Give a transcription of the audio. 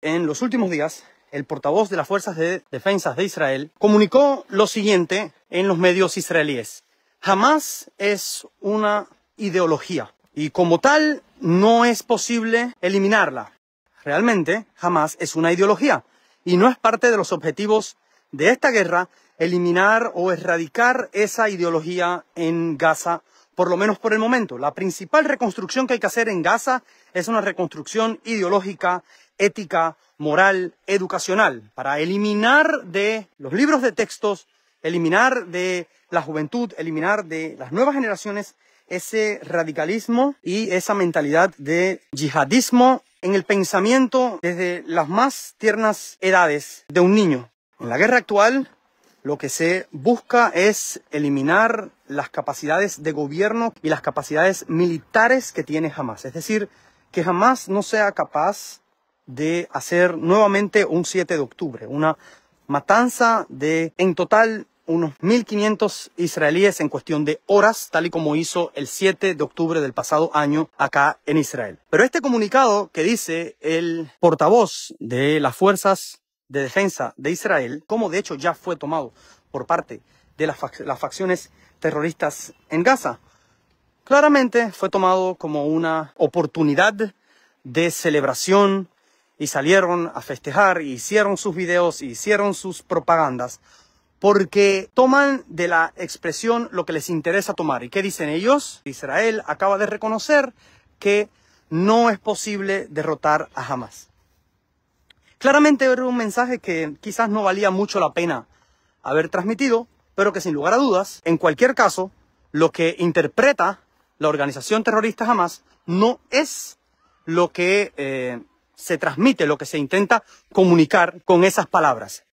En los últimos días, el portavoz de las Fuerzas de Defensa de Israel comunicó lo siguiente en los medios israelíes. Jamás es una ideología y como tal no es posible eliminarla. Realmente, jamás es una ideología y no es parte de los objetivos de esta guerra eliminar o erradicar esa ideología en Gaza, por lo menos por el momento. La principal reconstrucción que hay que hacer en Gaza es una reconstrucción ideológica ética, moral, educacional, para eliminar de los libros de textos, eliminar de la juventud, eliminar de las nuevas generaciones ese radicalismo y esa mentalidad de yihadismo en el pensamiento desde las más tiernas edades de un niño. En la guerra actual, lo que se busca es eliminar las capacidades de gobierno y las capacidades militares que tiene jamás. Es decir, que jamás no sea capaz de hacer nuevamente un 7 de octubre, una matanza de en total unos 1.500 israelíes en cuestión de horas, tal y como hizo el 7 de octubre del pasado año acá en Israel. Pero este comunicado que dice el portavoz de las fuerzas de defensa de Israel, como de hecho ya fue tomado por parte de las, facciones terroristas en Gaza, claramente fue tomado como una oportunidad de celebración y salieron a festejar y hicieron sus videos y hicieron sus propagandas porque toman de la expresión lo que les interesa tomar. ¿Y qué dicen ellos? Israel acaba de reconocer que no es posible derrotar a Hamas. Claramente era un mensaje que quizás no valía mucho la pena haber transmitido, pero que sin lugar a dudas, en cualquier caso, lo que interpreta la organización terrorista Hamas no es lo que eh, se transmite lo que se intenta comunicar con esas palabras.